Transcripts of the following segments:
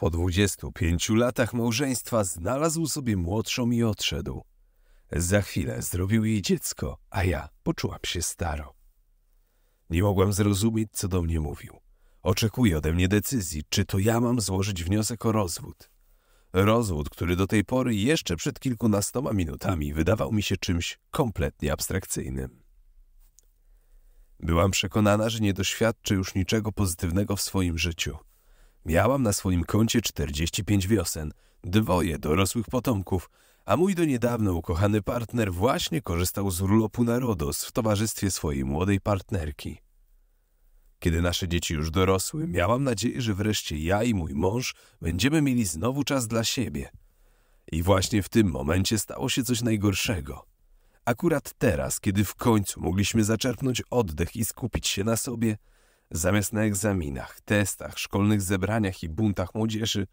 Po 25 latach małżeństwa znalazł sobie młodszą i odszedł. Za chwilę zrobił jej dziecko, a ja poczułam się staro. Nie mogłam zrozumieć, co do mnie mówił. Oczekuje ode mnie decyzji, czy to ja mam złożyć wniosek o rozwód. Rozwód, który do tej pory jeszcze przed kilkunastoma minutami wydawał mi się czymś kompletnie abstrakcyjnym. Byłam przekonana, że nie doświadczę już niczego pozytywnego w swoim życiu – Miałam na swoim koncie 45 wiosen, dwoje dorosłych potomków, a mój do niedawna ukochany partner właśnie korzystał z urlopu na Rodos w towarzystwie swojej młodej partnerki. Kiedy nasze dzieci już dorosły, miałam nadzieję, że wreszcie ja i mój mąż będziemy mieli znowu czas dla siebie. I właśnie w tym momencie stało się coś najgorszego. Akurat teraz, kiedy w końcu mogliśmy zaczerpnąć oddech i skupić się na sobie – Zamiast na egzaminach, testach, szkolnych zebraniach i buntach młodzieży,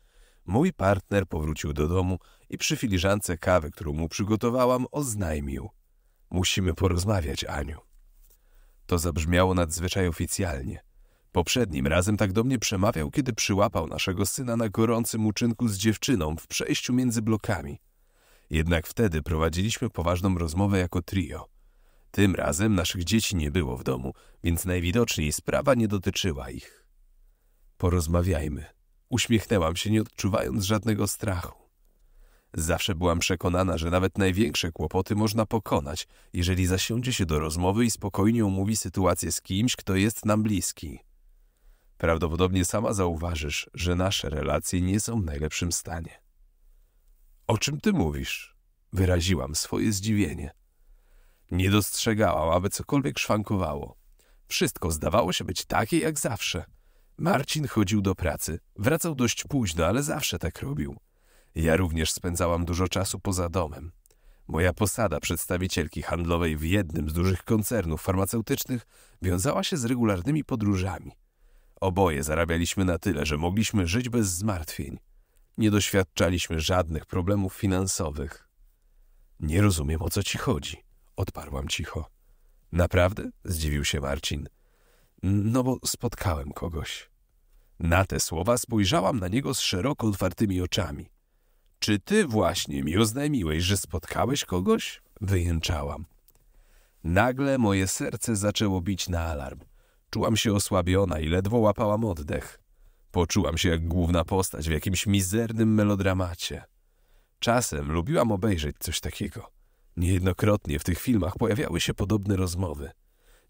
mój partner powrócił do domu i przy filiżance kawy, którą mu przygotowałam, oznajmił. Musimy porozmawiać, Aniu. To zabrzmiało nadzwyczaj oficjalnie. Poprzednim razem tak do mnie przemawiał, kiedy przyłapał naszego syna na gorącym uczynku z dziewczyną w przejściu między blokami. Jednak wtedy prowadziliśmy poważną rozmowę jako trio – tym razem naszych dzieci nie było w domu, więc najwidoczniej sprawa nie dotyczyła ich. Porozmawiajmy. Uśmiechnęłam się, nie odczuwając żadnego strachu. Zawsze byłam przekonana, że nawet największe kłopoty można pokonać, jeżeli zasiądzie się do rozmowy i spokojnie omówi sytuację z kimś, kto jest nam bliski. Prawdopodobnie sama zauważysz, że nasze relacje nie są w najlepszym stanie. O czym ty mówisz? Wyraziłam swoje zdziwienie. Nie dostrzegałam, aby cokolwiek szwankowało. Wszystko zdawało się być takie jak zawsze. Marcin chodził do pracy. Wracał dość późno, ale zawsze tak robił. Ja również spędzałam dużo czasu poza domem. Moja posada przedstawicielki handlowej w jednym z dużych koncernów farmaceutycznych wiązała się z regularnymi podróżami. Oboje zarabialiśmy na tyle, że mogliśmy żyć bez zmartwień. Nie doświadczaliśmy żadnych problemów finansowych. Nie rozumiem, o co ci chodzi, odparłam cicho. Naprawdę? Zdziwił się Marcin. No bo spotkałem kogoś. Na te słowa spojrzałam na niego z szeroko otwartymi oczami. Czy ty właśnie mi oznajmiłeś, że spotkałeś kogoś? Wyjęczałam. Nagle moje serce zaczęło bić na alarm. Czułam się osłabiona i ledwo łapałam oddech. Poczułam się jak główna postać w jakimś mizernym melodramacie. Czasem lubiłam obejrzeć coś takiego. Niejednokrotnie w tych filmach pojawiały się podobne rozmowy.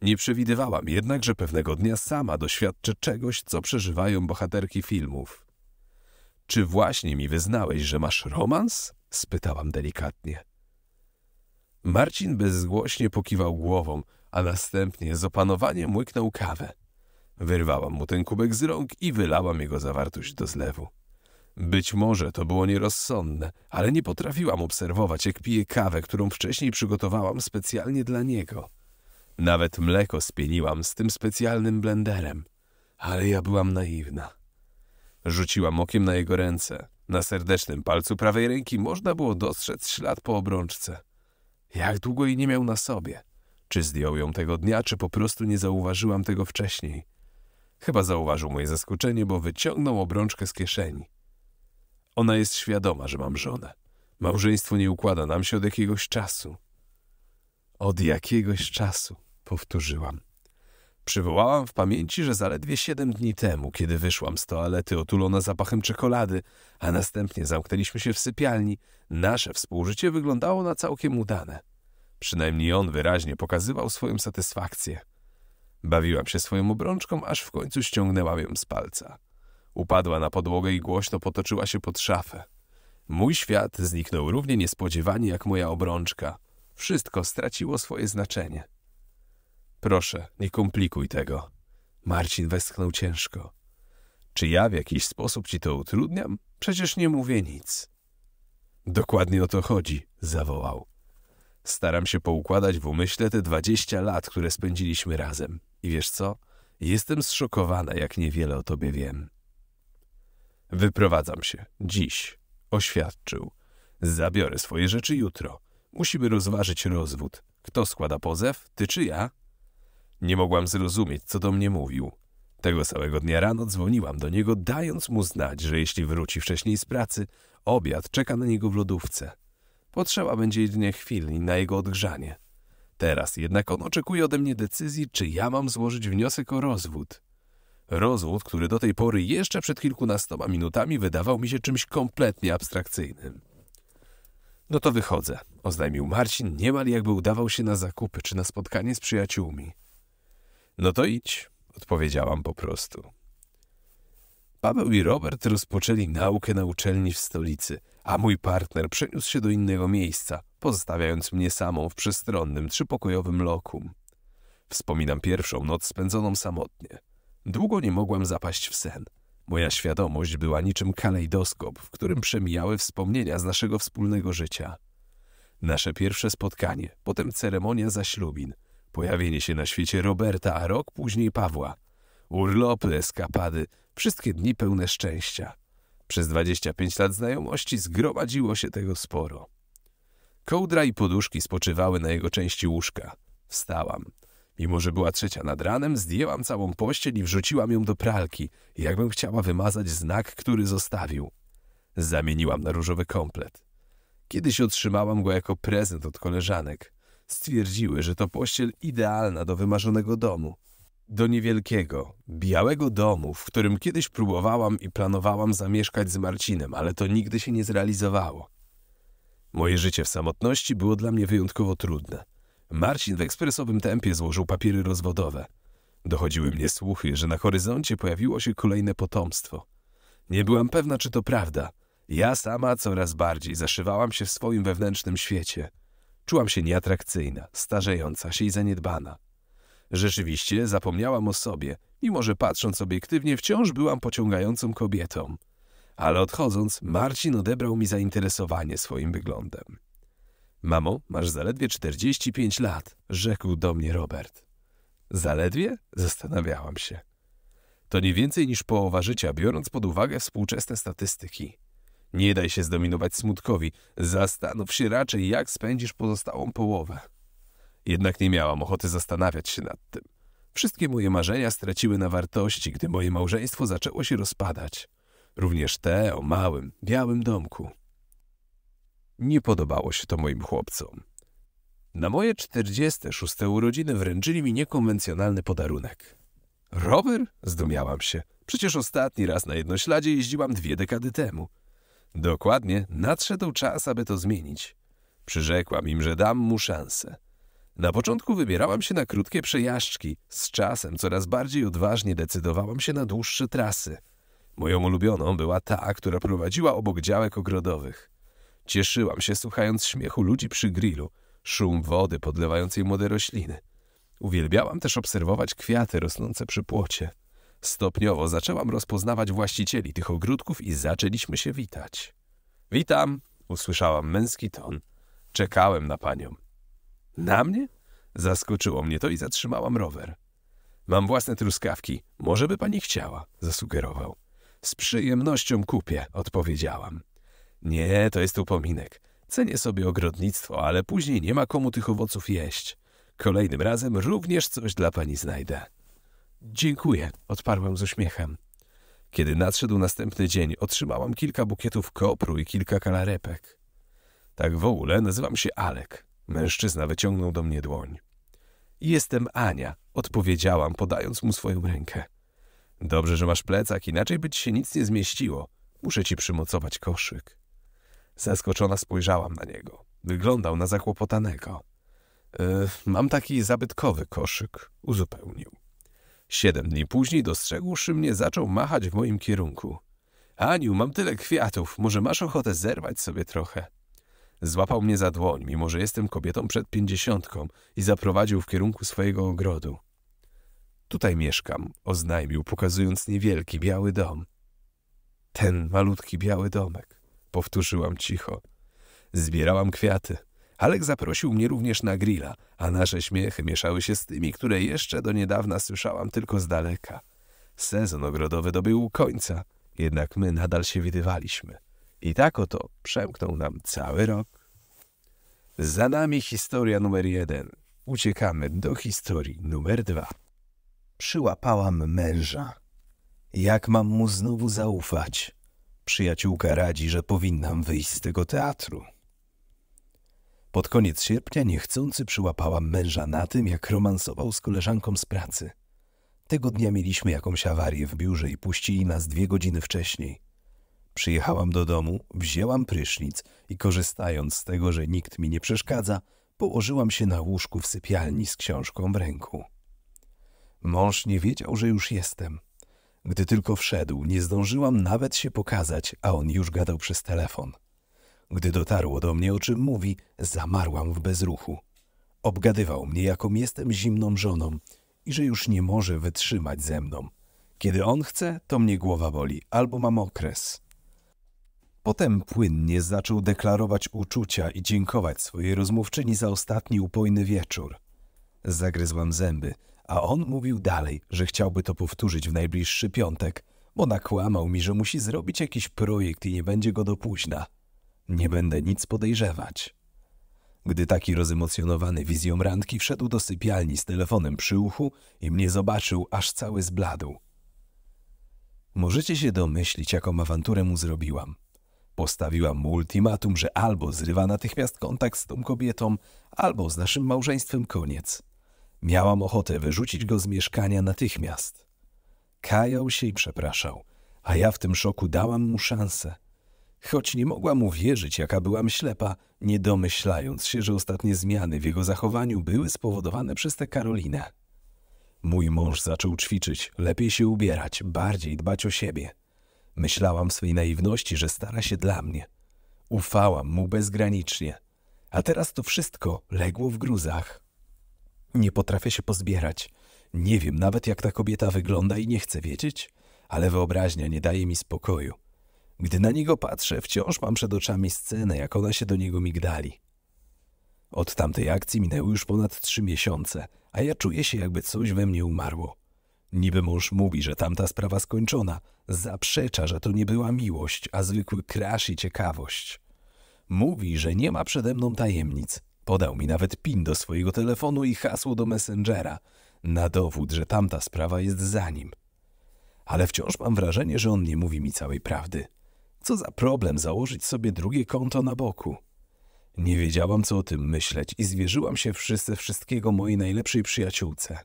Nie przewidywałam jednak, że pewnego dnia sama doświadczę czegoś, co przeżywają bohaterki filmów. Czy właśnie mi wyznałeś, że masz romans? spytałam delikatnie. Marcin bezgłośnie pokiwał głową, a następnie z opanowaniem łyknął kawę. Wyrwałam mu ten kubek z rąk i wylałam jego zawartość do zlewu. Być może to było nierozsądne, ale nie potrafiłam obserwować, jak pije kawę, którą wcześniej przygotowałam specjalnie dla niego. Nawet mleko spieniłam z tym specjalnym blenderem. Ale ja byłam naiwna. Rzuciłam okiem na jego ręce. Na serdecznym palcu prawej ręki można było dostrzec ślad po obrączce. Jak długo jej nie miał na sobie? Czy zdjął ją tego dnia, czy po prostu nie zauważyłam tego wcześniej? Chyba zauważył moje zaskoczenie, bo wyciągnął obrączkę z kieszeni. Ona jest świadoma, że mam żonę. Małżeństwo nie układa nam się od jakiegoś czasu. Od jakiegoś czasu, powtórzyłam. Przywołałam w pamięci, że zaledwie siedem dni temu, kiedy wyszłam z toalety otulona zapachem czekolady, a następnie zamknęliśmy się w sypialni, nasze współżycie wyglądało na całkiem udane. Przynajmniej on wyraźnie pokazywał swoją satysfakcję. Bawiłam się swoją obrączką, aż w końcu ściągnęłam ją z palca. Upadła na podłogę i głośno potoczyła się pod szafę. Mój świat zniknął równie niespodziewanie jak moja obrączka. Wszystko straciło swoje znaczenie. Proszę, nie komplikuj tego. Marcin westchnął ciężko. Czy ja w jakiś sposób ci to utrudniam? Przecież nie mówię nic. Dokładnie o to chodzi, zawołał. Staram się poukładać w umyśle te dwadzieścia lat, które spędziliśmy razem. I wiesz co? Jestem zszokowana, jak niewiele o tobie wiem. Wyprowadzam się. Dziś. Oświadczył. Zabiorę swoje rzeczy jutro. Musimy rozważyć rozwód. Kto składa pozew? Ty czy ja? Nie mogłam zrozumieć, co do mnie mówił. Tego samego dnia rano dzwoniłam do niego, dając mu znać, że jeśli wróci wcześniej z pracy, obiad czeka na niego w lodówce. Potrzeba będzie jedynie chwili na jego odgrzanie. Teraz jednak on oczekuje ode mnie decyzji, czy ja mam złożyć wniosek o rozwód. Rozwód, który do tej pory jeszcze przed kilkunastoma minutami wydawał mi się czymś kompletnie abstrakcyjnym. No to wychodzę, oznajmił Marcin, niemal jakby udawał się na zakupy czy na spotkanie z przyjaciółmi. No to idź, odpowiedziałam po prostu. Paweł i Robert rozpoczęli naukę na uczelni w stolicy, a mój partner przeniósł się do innego miejsca, pozostawiając mnie samą w przestronnym, trzypokojowym lokum. Wspominam pierwszą noc spędzoną samotnie. Długo nie mogłam zapaść w sen. Moja świadomość była niczym kalejdoskop, w którym przemijały wspomnienia z naszego wspólnego życia. Nasze pierwsze spotkanie, potem ceremonia zaślubin, pojawienie się na świecie Roberta, a rok później Pawła. Urlopy, eskapady, wszystkie dni pełne szczęścia. Przez 25 lat znajomości zgromadziło się tego sporo. Kołdra i poduszki spoczywały na jego części łóżka. Wstałam. Mimo, że była trzecia nad ranem, zdjęłam całą pościel i wrzuciłam ją do pralki, jakbym chciała wymazać znak, który zostawił. Zamieniłam na różowy komplet. Kiedyś otrzymałam go jako prezent od koleżanek. Stwierdziły, że to pościel idealna do wymarzonego domu. Do niewielkiego, białego domu, w którym kiedyś próbowałam i planowałam zamieszkać z Marcinem, ale to nigdy się nie zrealizowało. Moje życie w samotności było dla mnie wyjątkowo trudne. Marcin w ekspresowym tempie złożył papiery rozwodowe. Dochodziły mnie słuchy, że na horyzoncie pojawiło się kolejne potomstwo. Nie byłam pewna, czy to prawda. Ja sama coraz bardziej zaszywałam się w swoim wewnętrznym świecie. Czułam się nieatrakcyjna, starzejąca się i zaniedbana. Rzeczywiście zapomniałam o sobie, mimo że patrząc obiektywnie wciąż byłam pociągającą kobietą. Ale odchodząc, Marcin odebrał mi zainteresowanie swoim wyglądem. Mamo, masz zaledwie 45 lat, rzekł do mnie Robert. Zaledwie? Zastanawiałam się. To nie więcej niż połowa życia, biorąc pod uwagę współczesne statystyki. Nie daj się zdominować smutkowi, zastanów się raczej, jak spędzisz pozostałą połowę. Jednak nie miałam ochoty zastanawiać się nad tym. Wszystkie moje marzenia straciły na wartości, gdy moje małżeństwo zaczęło się rozpadać. Również te o małym, białym domku. Nie podobało się to moim chłopcom. Na moje 46 urodziny wręczyli mi niekonwencjonalny podarunek. Rower? Zdumiałam się. Przecież ostatni raz na jednośladzie jeździłam dwie dekady temu. Dokładnie, nadszedł czas, aby to zmienić. Przyrzekłam im, że dam mu szansę. Na początku wybierałam się na krótkie przejażdżki. Z czasem coraz bardziej odważnie decydowałam się na dłuższe trasy. Moją ulubioną była ta, która prowadziła obok działek ogrodowych. Cieszyłam się, słuchając śmiechu ludzi przy grillu, szum wody podlewającej młode rośliny. Uwielbiałam też obserwować kwiaty rosnące przy płocie. Stopniowo zaczęłam rozpoznawać właścicieli tych ogródków i zaczęliśmy się witać. Witam, usłyszałam męski ton. Czekałem na panią. Na mnie? Zaskoczyło mnie to i zatrzymałam rower. Mam własne truskawki, może by pani chciała, zasugerował. Z przyjemnością kupię, odpowiedziałam. Nie, to jest upominek. Cenię sobie ogrodnictwo, ale później nie ma komu tych owoców jeść. Kolejnym razem również coś dla pani znajdę. Dziękuję, odparłem z uśmiechem. Kiedy nadszedł następny dzień, otrzymałam kilka bukietów kopru i kilka kalarepek. Tak w ogóle nazywam się Alek. Mężczyzna wyciągnął do mnie dłoń. Jestem Ania, odpowiedziałam, podając mu swoją rękę. Dobrze, że masz plecak, inaczej by ci się nic nie zmieściło. Muszę ci przymocować koszyk. Zaskoczona spojrzałam na niego. Wyglądał na zakłopotanego. E, mam taki zabytkowy koszyk, uzupełnił. Siedem dni później, dostrzegłszy mnie, zaczął machać w moim kierunku. Aniu, mam tyle kwiatów, może masz ochotę zerwać sobie trochę? Złapał mnie za dłoń, mimo że jestem kobietą przed pięćdziesiątką i zaprowadził w kierunku swojego ogrodu. Tutaj mieszkam, oznajmił, pokazując niewielki biały dom. Ten malutki biały domek powtórzyłam cicho. Zbierałam kwiaty. Alek zaprosił mnie również na grilla, a nasze śmiechy mieszały się z tymi, które jeszcze do niedawna słyszałam tylko z daleka. Sezon ogrodowy dobył końca, jednak my nadal się widywaliśmy. I tak oto przemknął nam cały rok. Za nami historia numer jeden. Uciekamy do historii numer dwa. Przyłapałam męża. Jak mam mu znowu zaufać? Przyjaciółka radzi, że powinnam wyjść z tego teatru. Pod koniec sierpnia niechcący przyłapałam męża na tym, jak romansował z koleżanką z pracy. Tego dnia mieliśmy jakąś awarię w biurze i puścili nas dwie godziny wcześniej. Przyjechałam do domu, wzięłam prysznic i korzystając z tego, że nikt mi nie przeszkadza, położyłam się na łóżku w sypialni z książką w ręku. Mąż nie wiedział, że już jestem. Gdy tylko wszedł, nie zdążyłam nawet się pokazać, a on już gadał przez telefon. Gdy dotarło do mnie, o czym mówi, zamarłam w bezruchu. Obgadywał mnie, jaką jestem zimną żoną i że już nie może wytrzymać ze mną. Kiedy on chce, to mnie głowa boli, albo mam okres. Potem płynnie zaczął deklarować uczucia i dziękować swojej rozmówczyni za ostatni upojny wieczór. Zagryzłam zęby, a on mówił dalej, że chciałby to powtórzyć w najbliższy piątek, bo nakłamał mi, że musi zrobić jakiś projekt i nie będzie go do późna. Nie będę nic podejrzewać. Gdy taki rozemocjonowany wizją randki wszedł do sypialni z telefonem przy uchu i mnie zobaczył, aż cały zbladł. Możecie się domyślić, jaką awanturę mu zrobiłam. Postawiłam mu ultimatum, że albo zrywa natychmiast kontakt z tą kobietą, albo z naszym małżeństwem koniec. Miałam ochotę wyrzucić go z mieszkania natychmiast. Kajał się i przepraszał, a ja w tym szoku dałam mu szansę. Choć nie mogłam uwierzyć, jaka byłam ślepa, nie domyślając się, że ostatnie zmiany w jego zachowaniu były spowodowane przez tę Karolinę. Mój mąż zaczął ćwiczyć, lepiej się ubierać, bardziej dbać o siebie. Myślałam w swej naiwności, że stara się dla mnie. Ufałam mu bezgranicznie. A teraz to wszystko legło w gruzach. Nie potrafię się pozbierać. Nie wiem nawet, jak ta kobieta wygląda i nie chcę wiedzieć, ale wyobraźnia nie daje mi spokoju. Gdy na niego patrzę, wciąż mam przed oczami scenę, jak ona się do niego migdali. Od tamtej akcji minęły już ponad trzy miesiące, a ja czuję się, jakby coś we mnie umarło. Niby mąż mówi, że tamta sprawa skończona, zaprzecza, że to nie była miłość, a zwykły krasz i ciekawość. Mówi, że nie ma przede mną tajemnic, Podał mi nawet PIN do swojego telefonu i hasło do Messengera, na dowód, że tamta sprawa jest za nim. Ale wciąż mam wrażenie, że on nie mówi mi całej prawdy. Co za problem założyć sobie drugie konto na boku. Nie wiedziałam, co o tym myśleć i zwierzyłam się wszyscy wszystkiego mojej najlepszej przyjaciółce.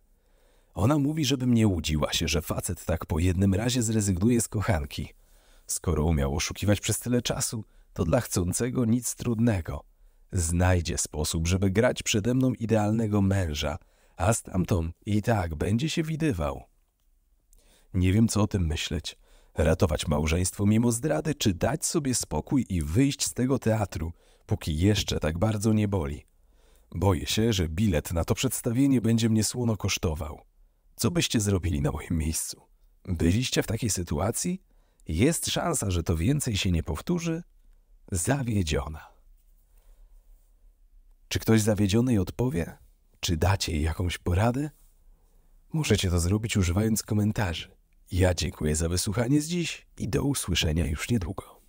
Ona mówi, żebym nie łudziła się, że facet tak po jednym razie zrezygnuje z kochanki. Skoro umiał oszukiwać przez tyle czasu, to dla chcącego nic trudnego – znajdzie sposób, żeby grać przede mną idealnego męża, a stamtąd i tak będzie się widywał. Nie wiem, co o tym myśleć. Ratować małżeństwo mimo zdrady, czy dać sobie spokój i wyjść z tego teatru, póki jeszcze tak bardzo nie boli. Boję się, że bilet na to przedstawienie będzie mnie słono kosztował. Co byście zrobili na moim miejscu? Byliście w takiej sytuacji? Jest szansa, że to więcej się nie powtórzy? Zawiedziona. Czy ktoś zawiedziony odpowie? Czy dacie jej jakąś poradę? Możecie to zrobić używając komentarzy. Ja dziękuję za wysłuchanie z dziś i do usłyszenia już niedługo.